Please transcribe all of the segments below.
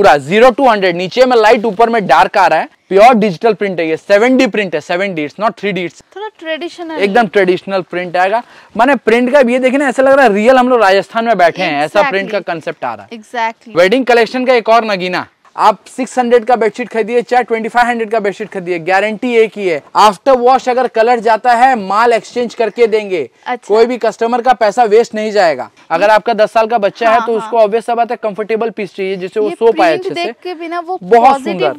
पूरा zero two hundred नीचे में लाइट ऊपर में डार्क आ रहा है प्योर डिजिटल प्रिंट है ये सेवन डी प्रिंट है seven D it's not three D थोड़ा ट्रेडिशनल एकदम ट्रेडिशनल प्रिंट आएगा मैंने प्रिंट का ये देखने ऐसा लग रहा है रियल हम लोग राजस्थान में बैठे exactly. हैं ऐसा प्रिंट का कंसेप्ट आ रहा है एग्जैक्टली वेडिंग कलेक्शन का एक और नगीना आप 600 का बेडशीट खरीदिए चाहे 2500 का बेडशीट खरीदिए गारंटी एक ही है आफ्टर वॉश अगर कलर जाता है माल एक्सचेंज करके देंगे अच्छा। कोई भी कस्टमर का पैसा वेस्ट नहीं जाएगा अगर आपका दस साल का बच्चा हाँ, है तो हाँ। उसको ऑब्वियस बात है कंफर्टेबल पीस चाहिए जिससे वो सो पाए अच्छे से बिना वो बहुत सुंदर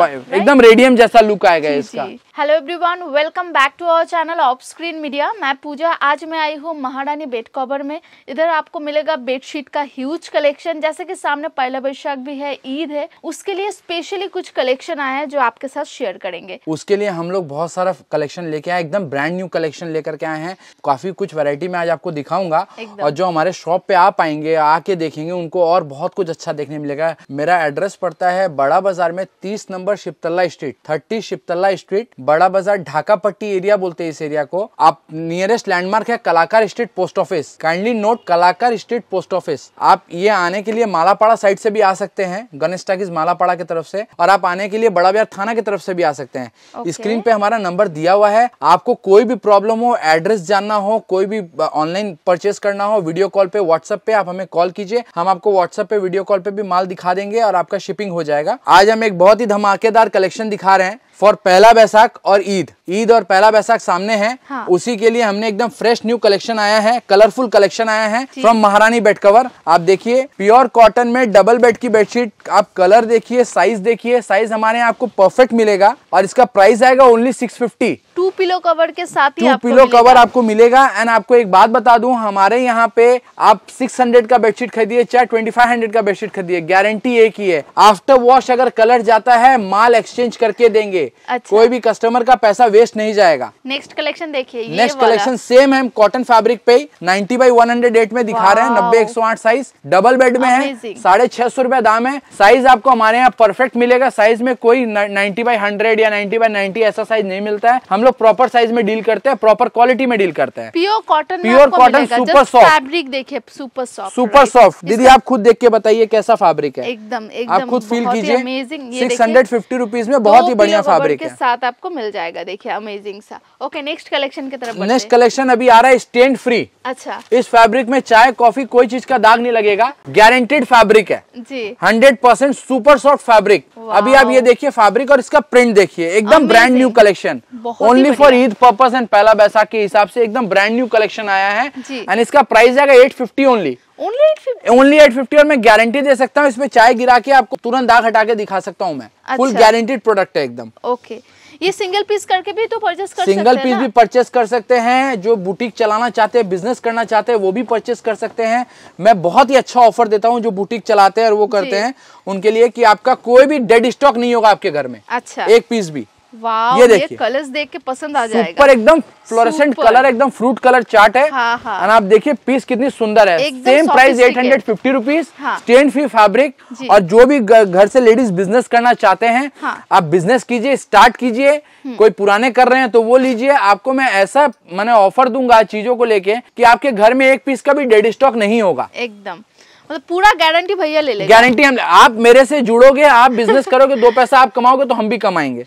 एकदम रेडियम जैसा लुक आएगा इसका hello everyone welcome back to our channel off screen media मैं पूजा आज मैं आई हूँ महारानी बेड कवर में इधर आपको मिलेगा बेडशीट का ह्यूज कलेक्शन जैसे कि सामने पहला बैशाख भी है ईद है उसके लिए स्पेशली कुछ कलेक्शन आया है जो आपके साथ शेयर करेंगे उसके लिए हम लोग बहुत सारा कलेक्शन लेके आए एकदम ब्रांड न्यू कलेक्शन लेकर के आए हैं काफी कुछ वेरायटी में आज आपको दिखाऊंगा और जो हमारे शॉप पे आ पाएंगे आके देखेंगे उनको और बहुत कुछ अच्छा देखने मिलेगा मेरा एड्रेस पड़ता है बड़ा बाजार में तीस number Shiptala street thirty Shiptala street Bara Bazar Dhaka पट्टी एरिया बोलते हैं इस एरिया को आप नियरेस्ट लैंडमार्क है Kalakar street post office kindly note Kalakar street post office आप ये आने के लिए मालापाड़ा साइड से भी आ सकते हैं गणेश टाकिस मालापाड़ा की तरफ से और आप आने के लिए बड़ा बिहार थाना की तरफ से भी आ सकते हैं okay. स्क्रीन पे हमारा नंबर दिया हुआ है आपको कोई भी प्रॉब्लम हो एड्रेस जानना हो कोई भी ऑनलाइन परचेस करना हो वीडियो कॉल पे व्हाट्सएप पे आप हमें कॉल कीजिए हम आपको व्हाट्सएप पे वीडियो कॉल पे भी माल दिखा देंगे और आपका शिपिंग हो जाएगा आज हम एक बहुत ही धमाकेदार कलेक्शन दिखा रहे हैं फॉर पहला बैसाख और ईद ईद और पहला बैसाख सामने है हाँ। उसी के लिए हमने एकदम फ्रेश न्यू कलेक्शन आया है कलरफुल कलेक्शन आया है फ्रॉम महारानी बेड कवर आप देखिए प्योर कॉटन में डबल बेड की बेडशीट आप कलर देखिए साइज देखिए साइज हमारे यहाँ आपको परफेक्ट मिलेगा और इसका प्राइस आएगा only six fifty two pillow cover के साथ ही आपको पिलो कवर आपको मिलेगा एंड आपको एक बात बता दू हमारे यहाँ पे आप 600 का बेडशीट खरीदिए चाहे 2500 का बेडशीट खरीदिए गारंटी एक ही है आफ्टर वॉश अगर कलर जाता है माल एक्सचेंज करके देंगे अच्छा। कोई भी कस्टमर का पैसा वेस्ट नहीं जाएगा नेक्स्ट कलेक्शन देखिए नेक्स्ट कलेक्शन सेम है कॉटन फैब्रिक पे ninety by one hundred eight में दिखा रहे हैं नब्बे एक सौ आठ साइज डबल बेड में है साढ़े छह सौ रूपए दाम है साइज आपको हमारे यहाँ परफेक्ट मिलेगा साइज में कोई नाइन्टी बाई हंड्रेड या नाइन्टी बाई नाइन्टी ऐसा साइज नहीं मिलता है हम लोग प्रॉपर साइज में डील करते हैं प्रॉपर क्वालिटी में डील करते हैं pure cotton pure cotton super soft fabric देखिए सुपर सॉफ्ट सुपर सॉफ्ट दीदी आप खुद देख के बताइए कैसा फैब्रिक है एकदम आप खुद फील कीजिए सिक्स हंड्रेड फिफ्टी रुपीज में बहुत ही बढ़िया फैब्रिक के साथ आपको मिल जाएगा देखिए है अमेजिंग सा ओके नेक्स्ट कलेक्शन की तरफ नेक्स्ट कलेक्शन अभी आ रहा है स्टेंट फ्री अच्छा इस फैब्रिक में चाय कॉफी कोई चीज का दाग नहीं लगेगा गारंटेड फैब्रिक है जी hundred percent super soft fabric अभी आप ये देखिए फैब्रिक और इसका प्रिंट देखिए एकदम brand new collection only for Eid purpose and पहला बैसा के हिसाब से एकदम ब्रांड न्यू कलेक्शन आया है एंड इसका प्राइस आएगा eight fifty only only eight fifty और मैं गारंटी दे सकता हूँ इसमें चाय गिरा के आपको तुरंत दाग हटा के दिखा सकता हूँ मैं फुल गारंटीड प्रोडक्ट है एकदम ओके okay. ये सिंगल पीस करके भी तो परचेस कर सिंगल पीस भी परचेस कर सकते हैं जो बुटीक चलाना चाहते हैं बिजनेस करना चाहते हैं वो भी परचेस कर सकते हैं मैं बहुत ही अच्छा ऑफर देता हूँ जो बुटीक चलाते हैं और वो करते हैं उनके लिए कि आपका कोई भी डेड स्टॉक नहीं होगा आपके घर में अच्छा एक पीस भी ये देखिए कलर्स देख के पसंद आ जाएगा सुपर एकदम फ्लोरेसेंट कलर एकदम फ्रूट कलर चार्ट है हाँ हाँ। और आप देखिए पीस कितनी सुंदर है same price eight hundred fifty rupees stain free fabric और जो भी घर से लेडीज बिजनेस करना चाहते हैं हाँ। आप बिजनेस कीजिए स्टार्ट कीजिए हम्म। कोई पुराने कर रहे हैं तो वो लीजिए आपको मैं ऐसा मैंने ऑफर दूंगा चीजों को लेके की आपके घर में एक पीस का भी डेड स्टॉक नहीं होगा एकदम मतलब पूरा गारंटी भैया ले लेंगे गारंटी हम आप मेरे से जुड़ोगे आप बिजनेस करोगे दो पैसा आप कमाओगे तो हम भी कमाएंगे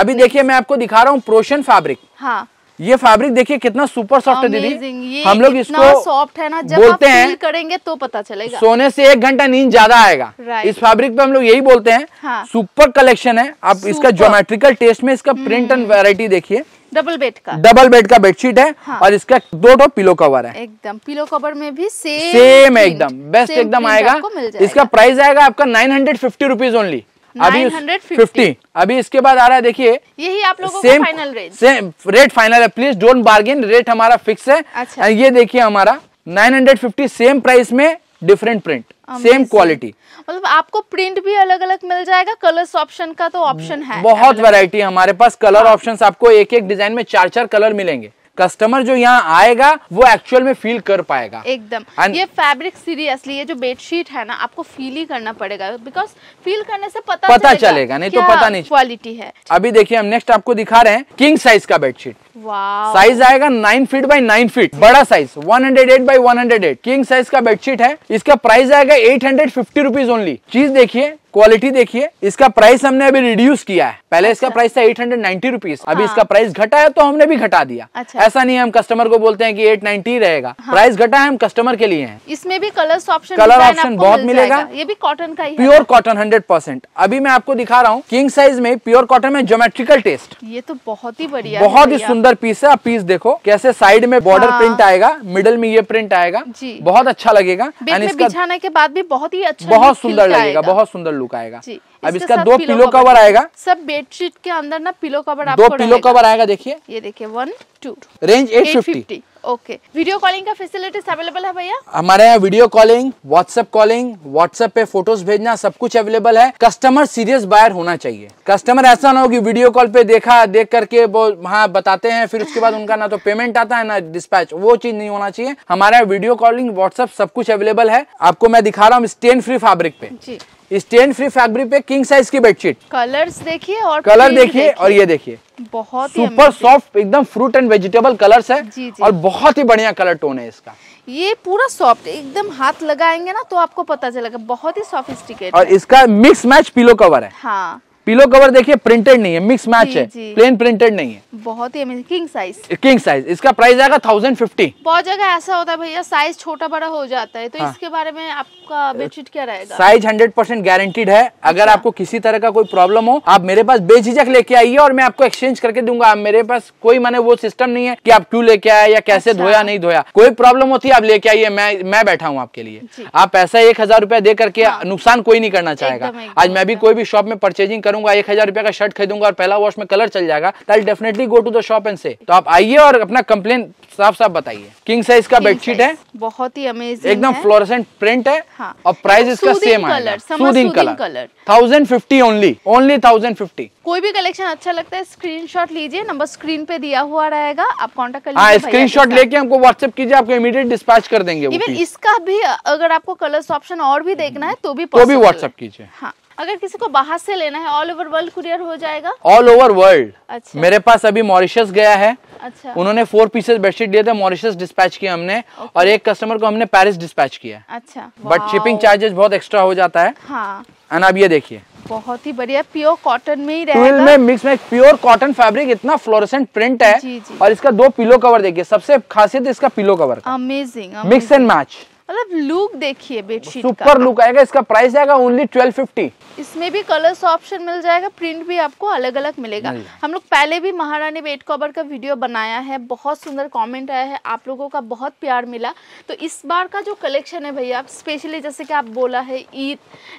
अभी देखिए मैं आपको दिखा रहा हूँ प्रोशन फैब्रिक हाँ ये फैब्रिक देखिए कितना सुपर सॉफ्ट है दीदी हम लोग इसको सॉफ्ट है ना जब बोलते हैं करेंगे तो पता चलेगा सोने से एक घंटा नींद ज्यादा आएगा इस फैब्रिक पे हम लोग यही बोलते हैं हाँ। सुपर कलेक्शन है आप इसका ज्योमेट्रिकल टेस्ट में इसका प्रिंट एंड वेराइटी देखिए डबल बेड का डबल बेड का बेडशीट है हाँ। और इसका दो दो पिलो कवर है एकदम पिलो कवर में भी सेम सेम एकदम बेस्ट एकदम आएगा इसका प्राइस आएगा आपका nine hundred fifty rupees only अभी फिफ्टी अभी इसके बाद आ रहा है देखिए यही आप लोगों same final rate same rate final है प्लीज डोंट बार्गेन रेट हमारा फिक्स है अच्छा। ये देखिए हमारा फिफ्टी सेम प्राइस में डिफरेंट प्रिंट सेम क्वालिटी मतलब आपको प्रिंट भी अलग अलग मिल जाएगा कलर्स ऑप्शन का तो ऑप्शन hmm, है बहुत वैरायटी हमारे पास कलर ऑप्शंस हाँ। आपको एक एक डिजाइन में चार चार कलर मिलेंगे कस्टमर जो यहाँ आएगा वो एक्चुअल में फील कर पाएगा एकदम And ये फैब्रिक सीरियसली ये जो बेडशीट है ना आपको फील ही करना पड़ेगा बिकॉज फील करने से पता पता चलेगा, चलेगा नहीं तो पता नहीं क्वालिटी है अभी देखिए हम नेक्स्ट आपको दिखा रहे हैं किंग साइज का बेडशीट साइज आएगा nine feet by nine feet बड़ा size 108 hundred eight by one king size का बेडशीट है इसका प्राइस आएगा eight hundred fifty rupees only चीज देखिए क्वालिटी देखिए इसका प्राइस हमने अभी रिड्यूस किया है पहले इसका प्राइस अच्छा। था एट हंड्रेड नाइन्टी रुपीज अभी हाँ। इसका प्राइस घटा है तो हमने भी घटा दिया अच्छा। ऐसा नहीं है हम कस्टमर को बोलते हैं कि एट नाइन्टी रहेगा हाँ। प्राइस घटा है हम कस्टमर के लिए हैं इसमें भी कलर्स ऑप्शन कलर ऑप्शन बहुत मिलेगा ये भी कॉटन का ही प्योर कॉटन हंड्रेड परसेंट अभी मैं आपको दिखा रहा हूँ किंग साइज में प्योर कॉटन में जोमेट्रिकल टेस्ट ये तो बहुत ही बढ़िया बहुत ही सुंदर सुंदर पीस है आप पीस देखो कैसे साइड में बॉर्डर हाँ। प्रिंट आएगा मिडल में ये प्रिंट आएगा जी बहुत अच्छा लगेगा एंड इसका बिछाने के बाद भी बहुत ही अच्छा बहुत सुंदर लगेगा बहुत सुंदर लुक आएगा अब इसका दो पिलो कवर आएगा सब बेडशीट के अंदर ना पिलो कवर दो पिलो कवर आएगा देखिए ये देखिए one two range eight fifty okay video calling का फैसिलिटीज अवेलेबल है भैया हमारे यहाँ video calling WhatsApp calling WhatsApp पे फोटोज भेजना सब कुछ अवेलेबल है कस्टमर सीरियस बायर होना चाहिए कस्टमर ऐसा ना हो कि वीडियो कॉल पे देखा देख करके वो हाँ बताते हैं फिर उसके बाद उनका ना तो पेमेंट आता है ना डिस्पैच वो चीज नहीं होना चाहिए हमारे यहाँ वीडियो कॉलिंग व्हाट्सएप सब कुछ अवेलेबल है आपको मैं दिखा रहा हूँ स्टेन फ्री फैब्रिक पे जी स्टेन फ्री फैब्रिक पे किंग साइज की बेडशीट कलर्स देखिए और कलर देखिए और ये देखिए बहुत सुपर सॉफ्ट एकदम फ्रूट एंड वेजिटेबल कलर्स है जी जी। और बहुत ही बढ़िया कलर टोन है इसका ये पूरा सॉफ्ट एकदम हाथ लगाएंगे ना तो आपको पता चलेगा बहुत ही सॉफिस्टिकेटेड और इसका मिक्स मैच पिलो कवर है हाँ पिलो कवर देखिए प्रिंटेड नहीं है मिक्स मैच है प्लेन प्रिंटेड नहीं है बहुत ही किंग साइज किंग साइज इसका प्राइस आएगा थाउजेंड फिफ्टी बहुत जगह ऐसा होता है भैया साइज छोटा बड़ा हो जाता है तो हाँ। इसके बारे में आपका बेडशीट क्या रहेगा साइज हंड्रेड परसेंट गारंटीड है अगर अच्छा। आपको किसी तरह का कोई प्रॉब्लम हो आप मेरे पास बेझिझक लेके आइए और मैं आपको एक्सचेंज करके दूंगा आप मेरे पास कोई मैंने वो सिस्टम नहीं है की आप क्यूँ लेके आए या कैसे अच्छा। धोया नहीं धोया कोई प्रॉब्लम होती है आप लेके आइए मैं मैं बैठा हूँ आपके लिए आप पैसा एक हजार रूपया दे करके हाँ। नुकसान कोई नहीं करना चाहेगा आज मैं भी कोई भी शॉप में परचेजिंग करूंगा एक हजार रुपया का शर्ट खरीदूंगा और पहला वॉश में कलर चल जाएगा तो I definitely go to the shop and से तो आप आइए और अपना कंप्लेन साफ साफ बताइए किंग साइज का बेडशीट है बहुत ही अमेजिंग एकदम फ्लोरसेंट प्रिंट है हाँ। और प्राइस तो इसका सेम है soothing colour thousand fifty only only thousand fifty कोई भी कलेक्शन अच्छा लगता है स्क्रीन लीजिए नंबर स्क्रीन पे दिया हुआ रहेगा आप कॉन्टेक्ट कर हाँ, स्क्रीन शॉट लेके हमको व्हाट्सएप कीजिए आपको इमीडिएट डिस्पैच कर देंगे इवन इसका भी अगर आपको कलर ऑप्शन और भी देखना है तो भी तो भी व्हाट्सएप कीजिए हाँ अगर किसी को बाहर से लेना है ऑल ओवर वर्ल्ड कुरियर हो जाएगा ऑल ओवर वर्ल्ड अच्छा मेरे पास अभी मॉरिशस गया है अच्छा उन्होंने फोर पीसेस बेडशीट दिए थे मॉरिशस डिस्पैच किया हमने और एक कस्टमर को हमने पेरिस डिस्पैच किया अच्छा बट शिपिंग चार्जेस बहुत एक्स्ट्रा हो जाता है हाँ अब ये देखिए बहुत ही बढ़िया प्योर कॉटन में ही रहेगा में मिक्स में प्योर कॉटन फैब्रिक इतना फ्लोरेसेंट प्रिंट है जी, जी। और इसका दो पिलो कवर देखिए सबसे खासियत इसका pillow cover amazing mix and match मतलब लुक देखिए बेडशीट सुपर लुक आएगा इसका प्राइस आएगा ओनली ट्वेल्व फिफ्टी इसमें भी कलर्स ऑप्शन मिल जाएगा प्रिंट भी आपको अलग अलग मिलेगा हम लोग पहले भी महारानी बेड कवर का वीडियो बनाया है बहुत सुंदर कमेंट आया है आप लोगों का बहुत प्यार मिला तो इस बार का जो कलेक्शन है भैया स्पेशली जैसे कि आप बोला है ईद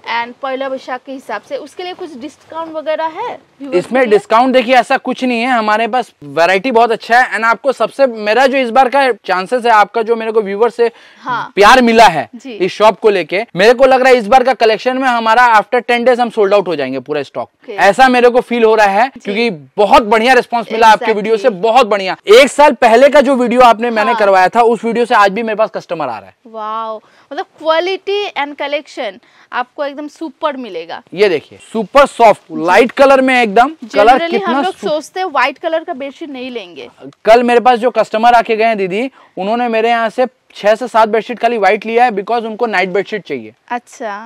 एंड पहला वैशाख के हिसाब से उसके लिए कुछ डिस्काउंट वगैरह है इसमें डिस्काउंट देखिए ऐसा कुछ नहीं है हमारे पास वेरायटी बहुत अच्छा है एंड आपको सबसे मेरा जो इस बार का चांसेस है आपका जो मेरे को व्यूवर से हाँ। प्यार मिला है इस शॉप को लेके मेरे को लग रहा है इस बार का कलेक्शन में हमारा आफ्टर टेन डेज हम सोल्ड आउट हो जाएंगे पूरा स्टॉक ऐसा मेरे को फील हो रहा है क्योंकि बहुत बढ़िया रिस्पॉन्स मिला आपके वीडियो से बहुत बढ़िया एक साल पहले का जो वीडियो आपने मैंने हाँ। करवाया था उस वीडियो से आज भी मेरे पास कस्टमर आ रहा है मतलब क्वालिटी एंड कलेक्शन आपको एकदम सुपर मिलेगा ये देखिए सुपर सॉफ्ट लाइट कलर में एकदम कलर कितना हम लोग सोचते हैं व्हाइट कलर का बेडशीट नहीं लेंगे कल मेरे पास जो कस्टमर आके गए हैं दीदी उन्होंने मेरे यहाँ से छह से सात बेडशीट खाली व्हाइट लिया है बिकॉज उनको नाइट बेडशीट चाहिए अच्छा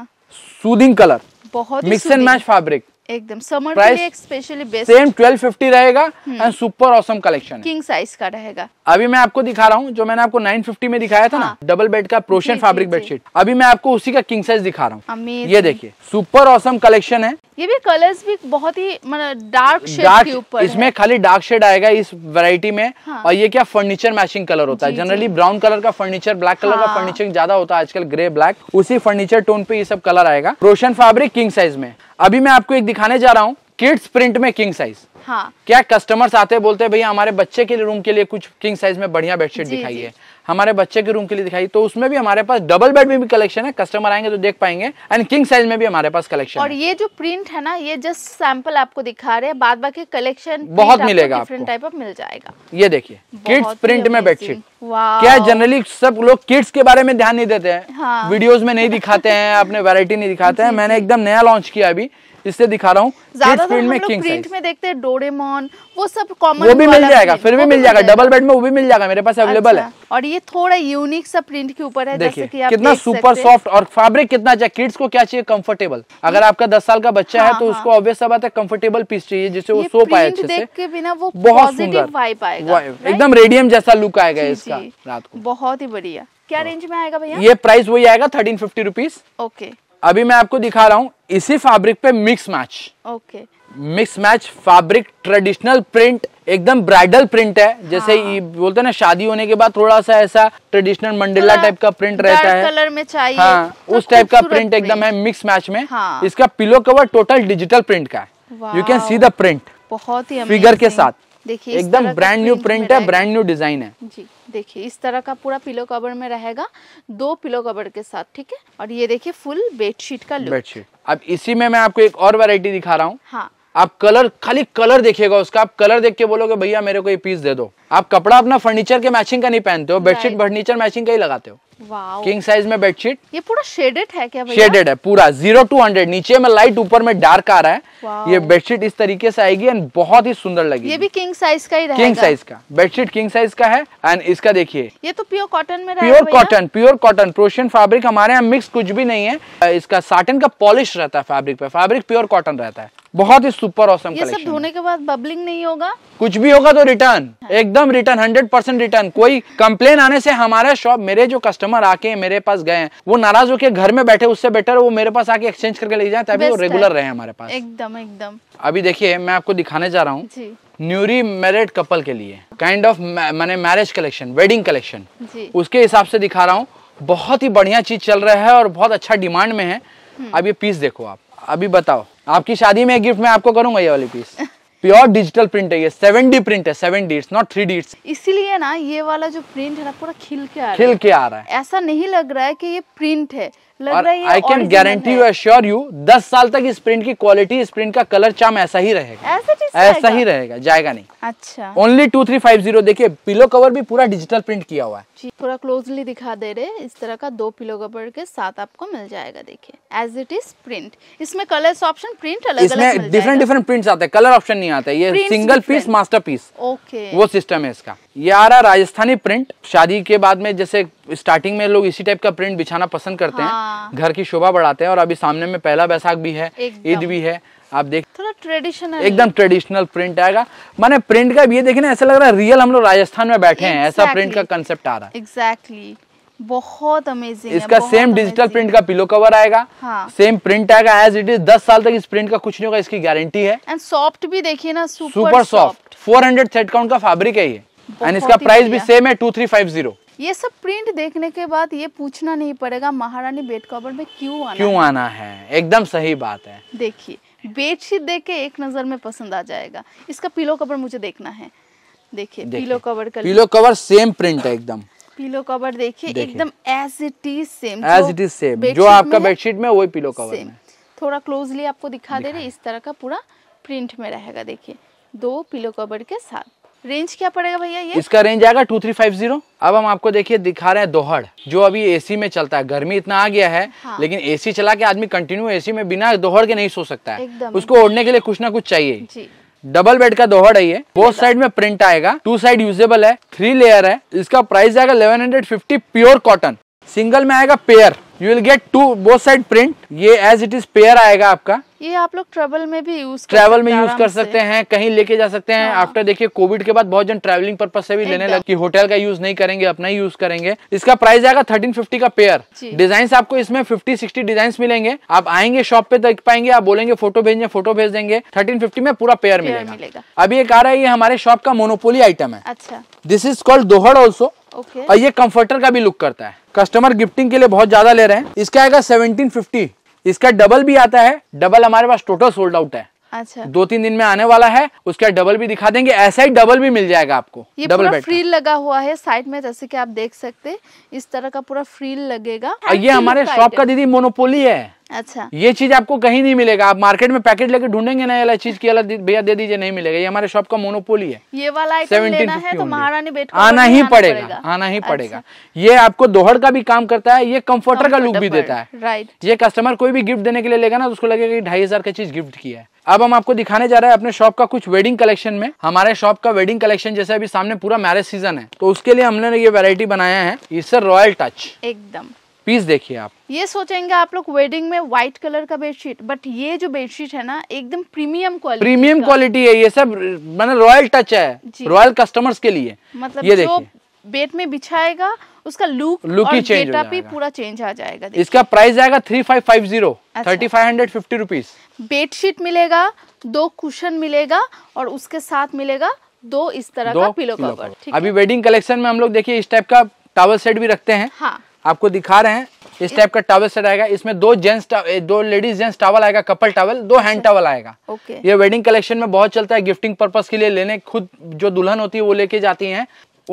सूदिंग कलर बहुत मिक्स एंड मैच फैब्रिक एकदम summer price specially best same 1250 रहेगा and super awesome collection king size का रहेगा अभी मैं आपको दिखा रहा हूँ जो मैंने आपको 950 में दिखाया था हाँ। ना डबल बेड का प्रोशन फैब्रिक बेडशीट अभी मैं आपको उसी का किंग साइज दिखा रहा हूँ ये देखिए सुपर ऑसम कलेक्शन है ये भी कलर्स भी बहुत ही मतलब डार्क शेड के ऊपर इसमें खाली डार्क शेड आएगा इस वैरायटी में हाँ। और ये क्या फर्नीचर मैचिंग कलर होता है जनरली ब्राउन कलर का फर्नीचर ब्लैक कलर का फर्नीचर हाँ। ज्यादा होता है आजकल ग्रे ब्लैक उसी फर्नीचर टोन पे ये सब कलर आएगा रोशन फैब्रिक किंग साइज में अभी मैं आपको एक दिखाने जा रहा हूँ किड्स प्रिंट में किंग साइज हाँ क्या कस्टमर्स आते हैं बोलते हैं भैया हमारे बच्चे के रूम के लिए कुछ किंग साइज में बढ़िया बेडशीट दिखाई है हमारे बच्चे के रूम के लिए दिखाई तो उसमें भी हमारे पास डबल बेड में भी कलेक्शन है कस्टमर आएंगे तो देख पाएंगे एंड किंग साइज में भी हमारे पास कलेक्शन और ये जो प्रिंट है ना ये जस्ट सैंपल आपको दिखा रहे हैं बाद बाकी कलेक्शन बहुत मिलेगा डिफरेंट टाइप ऑफ मिल जाएगा ये देखिए किड्स प्रिंट में बेडशीट क्या जनरली सब लोग किड्स के बारे में ध्यान नहीं देते हैं वीडियोज हाँ। में नहीं दिखाते हैं अपने वेरायटी नहीं दिखाते हैं मैंने एकदम नया लॉन्च किया अभी इससे दिखा रहा हूँ तो में किंग प्रिंट में देखते हैं डोरेमोन वो सब कॉमन वो भी मिल जाएगा फिर भी मिल जाएगा डबल बेड में वो भी मिल जाएगा मेरे पास अवेलेबल है अच्छा, और ये थोड़ा यूनिक सा प्रिंट के ऊपर है देखिए कितना सुपर सॉफ्ट और फैब्रिक कितना चाहिए अच्छा, किड्स को क्या चाहिए कंफर्टेबल अगर आपका दस साल का बच्चा है हाँ, तो हाँ। उसको ऑब्वियस बात है कंफर्टेबल पीस चाहिए जिससे वो सो पाए अच्छे से बिना वो बहुत सुंदर एकदम रेडियम जैसा लुक आएगा इसका रात को बहुत ही बढ़िया क्या रेंज हाँ। में आएगा भैया ये प्राइस वही आएगा थर्टीन फिफ्टी रुपीज ओके अभी मैं आपको दिखा रहा हूँ इसी फैब्रिक पे mix match okay mix match fabric traditional print एकदम ब्राइडल प्रिंट है जैसे हाँ। बोलते ना शादी होने के बाद थोड़ा सा ऐसा ट्रेडिशनल मंडेला टाइप का प्रिंट रहता है कलर में चाहिए हाँ, तो उस टाइप का प्रिंट एकदम है मिक्स मैच में हाँ। इसका pillow cover total digital print का है you can see the print बहुत ही फिगर के साथ देखिए एकदम ब्रांड न्यू प्रिंट है ब्रांड न्यू डिजाइन है जी देखिए इस तरह का पूरा पिलो कवर में रहेगा दो पिलो कवर के साथ ठीक है और ये देखिए फुल बेडशीट का लुक बेडशीट अब इसी में मैं आपको एक और वैरायटी दिखा रहा हूँ हाँ आप कलर खाली कलर देखिएगा उसका आप कलर देख के बोलोगे भैया मेरे को ये पीस दे दो आप कपड़ा अपना फर्नीचर के मैचिंग का नहीं पहनते हो बेडशीट फर्नीचर मैचिंग का ही लगाते हो किंग साइज में बेडशीट ये पूरा शेडेड है क्या शेडेड है पूरा जीरो टू हंड्रेड नीचे में लाइट ऊपर में डार्क आ रहा है ये बेडशीट इस तरीके से आएगी एंड बहुत ही सुंदर लगी ये भी किंग साइज का ही किंग साइज का बेडशीट किंग साइज का है एंड इसका देखिए ये तो प्योर कॉटन में प्योर कॉटन प्योर कॉटन प्रोशियन फैब्रिक हमारे यहाँ मिक्स कुछ भी नहीं है इसका साटन का पॉलिश रहता है फैब्रिक पे फैब्रिक प्योर कॉटन रहता है बहुत ही सुपर ऑसम ये सब धोने के बाद बबलिंग नहीं होगा कुछ भी होगा तो रिटर्न एकदम रिटर्न हंड्रेड परसेंट रिटर्न कोई कंप्लेन आने से हमारे शॉप मेरे जो कस्टमर आके मेरे पास गए हैं वो नाराज होकर घर में बैठे उससे बेटर वो मेरे पास आके एक्सचेंज करके ले जाए तभी वो रेगुलर रहे हमारे पास एकदम एकदम अभी देखिए मैं आपको दिखाने जा रहा हूँ न्यूरी मैरिड कपल के लिए काइंड ऑफ मैंने मैरिज कलेक्शन वेडिंग कलेक्शन उसके हिसाब से दिखा रहा हूँ बहुत ही बढ़िया चीज चल रहा है और बहुत अच्छा डिमांड में है हम्म। अब ये पीस देखो आप अभी बताओ आपकी शादी में गिफ्ट मैं आपको करूंगा ये वाली पीस प्योर डिजिटल प्रिंट है ये सेवन डी प्रिंट है seven D not three D इसीलिए ना ये वाला जो प्रिंट है ना पूरा खिल के आ रहा है खिल के आ रहा है ऐसा नहीं लग रहा है कि ये प्रिंट है है I can guarantee you assure you दस साल तक इस प्रिंट की क्वालिटी इस प्रिंट का कलर चाम ऐसा ही रहेगा ऐसे ऐसा ही रहेगा जाएगा नहीं अच्छा only two three five zero देखिए पिलो कवर भी पूरा डिजिटल प्रिंट किया हुआ है पूरा क्लोजली दिखा दे रहे इस तरह का दो पिलो कवर के साथ आपको मिल जाएगा देखिए एज इट इज प्रिंट इसमें कलर ऑप्शन प्रिंट अलग इसमें डिफरेंट डिफरेंट प्रिंट आते हैं कलर ऑप्शन नहीं आता ये single piece master piece okay वो सिस्टम है इसका ये आ रहा राजस्थानी प्रिंट शादी के बाद में जैसे स्टार्टिंग में लोग इसी टाइप का प्रिंट बिछाना पसंद करते हैं हाँ। घर की शोभा बढ़ाते हैं और अभी सामने में पहला बैसाख भी है ईद भी है आप देख थोड़ा ट्रेडिशनल एकदम ट्रेडिशनल प्रिंट आएगा माने प्रिंट का भी ये देखे ना ऐसा लग रहा है रियल हम लोग राजस्थान में बैठे exactly. हैं ऐसा प्रिंट का कंसेप्ट आ रहा है exactly. बहुत अमेजिंग इसका सेम डिजिटल प्रिंट का पिलो कवर आएगा हाँ। सेम प्रिंट आएगा एज इट इज दस साल तक इस प्रिंट का कुछ नहीं होगा इसकी गारंटी है एंड सॉफ्ट भी देखिए ना super soft four hundred thread count का फैब्रिक है ये एंड इसका प्राइस भी सेम है टू थ्री फाइव जीरो ये सब प्रिंट देखने के बाद ये पूछना नहीं पड़ेगा महारानी बेड कवर में क्यों आना क्यों आना है एकदम सही बात है देखिए बेडशीट देख के एक नज़र में पसंद आ जाएगा इसका पीलो कवर मुझे देखना है देखिए पीलो कवर का पीलो कवर सेम प्रिंट है एकदम पीलो कवर देखिए एकदम as it is same as it is same जो आपका बेडशीट में वही पीलो कवर में थोड़ा क्लोजली आपको दिखा दे रही इस तरह का पूरा प्रिंट में रहेगा देखिए दो पीलो कवर के साथ रेंज क्या पड़ेगा भैया ये इसका रेंज आएगा टू थ्री फाइव जीरो अब हम आपको देखिए दिखा रहे हैं दोहड़ जो अभी एसी में चलता है गर्मी इतना आ गया है हाँ। लेकिन एसी चला के आदमी कंटिन्यू एसी में बिना दोहड़ के नहीं सो सकता है उसको ओढ़ने के लिए कुछ ना कुछ चाहिए जी। डबल बेड का दोहड़ है ये बोथ साइड में प्रिंट आएगा टू साइड यूजेबल है थ्री लेयर है इसका प्राइस आएगा इलेवन प्योर कॉटन सिंगल में आएगा pair you will get two both side print ये एज इट इज पेयर आएगा आपका ये आप लोग ट्रेवल में भी यूज ट्रेवल में यूज कर सकते हैं कहीं लेके जा सकते हैं आफ्टर हाँ। देखिए कोविड के बाद बहुत जन ट्रेवलिंग पर्पज से भी लेने लगे कि होटल का यूज नहीं करेंगे अपना ही यूज करेंगे इसका प्राइस आएगा थर्टीन फिफ्टी का पेयर डिजाइन आपको इसमें फिफ्टी सिक्सटी डिजाइन मिलेंगे आप आएंगे शॉप पे देख पाएंगे आप बोलेंगे फोटो भेजेंगे फोटो भेज देंगे थर्टीन फिफ्टी में पूरा पेयर मिलेगा अभी एक आ रहा है ये हमारे शॉप का मोनोपोली आइटम है अच्छा this is called dohar also okay. और ये कम्फर्टर का भी लुक करता है कस्टमर गिफ्टिंग के लिए बहुत ज्यादा ले रहे हैं इसका आएगा सेवनटीन फिफ्टी इसका डबल भी आता है डबल हमारे पास टोटल सोल्ड आउट है अच्छा दो तीन दिन में आने वाला है उसका डबल भी दिखा देंगे ऐसा ही डबल भी मिल जाएगा आपको ये डबल पूरा फ्रील लगा हुआ है साइड में जैसे कि आप देख सकते इस तरह का पूरा फ्रील लगेगा ये हमारे शॉप का दीदी मोनोपोली है अच्छा ये चीज आपको कहीं नहीं मिलेगा आप मार्केट में पैकेट लेके ढूंढेंगे ना अलग चीज की अलग भैया दे दीजिए नहीं मिलेगा ये हमारे शॉप का मोनोपोली है ये वाला लेना है तो महारानी आना ही पड़ेगा, आना ही अच्छा। पड़ेगा ये आपको दोहड़ का भी काम करता है ये कम्फर्टर का लुक भी देता है राइट ये कस्टमर कोई भी गिफ्ट देने के लिए लेगा ना तो उसको लगेगा की ढाई हजार का चीज गिफ्ट किया है अब हम आपको दिखाने जा रहे हैं अपने शॉप का कुछ वेडिंग कलेक्शन में हमारे शॉप का वेडिंग कलेक्शन जैसे अभी सामने पूरा मैरिज सीजन है तो उसके लिए हमने ये वेरायटी बनाया है इससे रॉयल टच एकदम पीस देखिए आप ये सोचेंगे आप लोग वेडिंग में व्हाइट कलर का बेडशीट बट ये जो बेडशीट है ना एकदम प्रीमियम क्वालिटी प्रीमियम क्वालिटी है ये सब मैंने रॉयल टच है रॉयल कस्टमर्स के लिए मतलब ये देखिए बेड में बिछाएगा उसका लुक लुक ही चेंज भी पूरा चेंज आ जाएगा इसका प्राइस आएगा three five five zero thirty five hundred fifty rupees bedsheet मिलेगा दो कुशन मिलेगा और उसके साथ मिलेगा दो इस तरह का पिलो कवर अभी वेडिंग कलेक्शन में हम लोग देखिए इस टाइप का टावल सेट भी रखते हैं हाँ आपको दिखा रहे हैं इस टाइप का टावल सेट आएगा इसमें दो जेंट्स दो लेडीज जेंट्स टावल आएगा कपल टावल दो हैंड टावल अच्छा, आएगा ये वेडिंग कलेक्शन में बहुत चलता है गिफ्टिंग पर्पज के लिए लेने खुद जो दुल्हन होती है वो लेके जाती है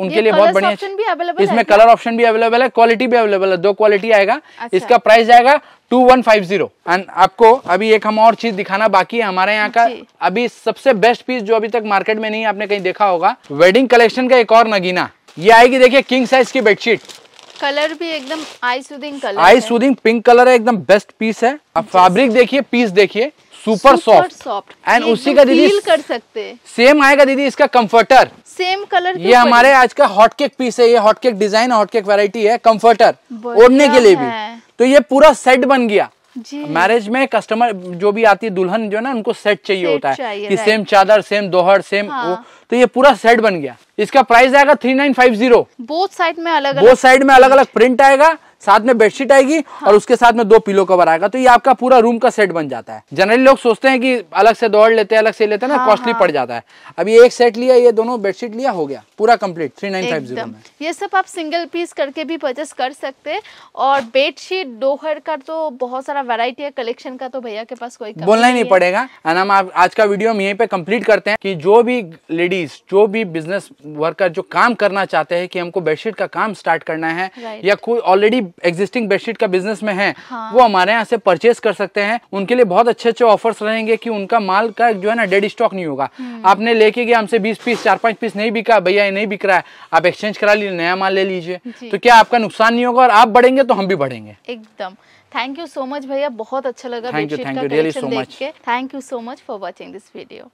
उनके लिए बहुत बढ़िया इसमें कलर ऑप्शन भी अवेलेबल है क्वालिटी भी अवेलेबल है दो क्वालिटी आएगा अच्छा। इसका प्राइस जाएगा two one five zero and आपको अभी एक हम और चीज दिखाना बाकी है हमारे यहाँ का अभी सबसे बेस्ट पीस जो अभी तक मार्केट में नहीं आपने कहीं देखा होगा वेडिंग कलेक्शन का एक और नगीना ये आएगी देखिए किंग साइज की बेडशीट कलर भी एकदम eye soothing colour eye soothing pink colour है एकदम बेस्ट पीस है अब फैब्रिक देखिए पीस देखिए सुपर सॉफ्ट सॉफ्ट एंड उसी का दीदी कर सकते सेम आएगा दीदी इसका कंफर्टर सेम कलर ये हमारे आज का हॉटकेक पीस है ये हॉटकेक डिजाइन हॉटकेक वेराइटी है कम्फर्टर ओढ़ने के लिए भी तो ये पूरा सेट बन गया मैरिज में कस्टमर जो भी आती है दुल्हन जो है ना उनको सेट चाहिए होता है कि सेम चादर सेम दोहर सेम हाँ। वो तो ये पूरा सेट बन गया इसका प्राइस आएगा three nine five zero both side में अलग बोथ साइड में अलग अलग प्रिंट आएगा साथ में बेडशीट आएगी हाँ। और उसके साथ में दो पिलो कवर आएगा तो ये आपका पूरा रूम का सेट बन जाता है जनरली लोग सोचते हैं कि अलग से दौड़ लेते हैं अलग से लेते हैं ना हाँ, कॉस्टली हाँ। पड़ जाता है अब ये एक सेट लिया ये दोनों बेडशीट लिया हो गया पूरा complete three nine five zero ये सब आप सिंगल पीस करके भी परचेस कर सकते हैं और बेडशीट डोहर का तो बहुत सारा वेरायटी है कलेक्शन का तो भैया के पास कोई बोलना ही नहीं पड़ेगा हम आज का वीडियो हम यही पे कम्प्लीट करते हैं की जो भी लेडीज जो भी बिजनेस वर्कर जो काम करना चाहते है की हमको बेडशीट का काम स्टार्ट करना है या कोई ऑलरेडी एग्जिस्टिंग बेडशीट का बिजनेस में है हाँ। वो हमारे यहाँ से परचेस कर सकते हैं उनके लिए बहुत अच्छे अच्छे ऑफर्स रहेंगे कि उनका माल का जो है ना डेड स्टॉक नहीं होगा हम्म। आपने लेके गया हमसे बीस पीस चार पांच पीस नहीं बिका भैया नहीं बिक रहा है आप एक्सचेंज करा लीजिए नया माल ले लीजिए तो क्या आपका नुकसान नहीं होगा और आप बढ़ेंगे तो हम भी बढ़ेंगे एकदम थैंक यू सो मच भैया बहुत अच्छा लगा thank you thank you really so much thank you so much for watching this video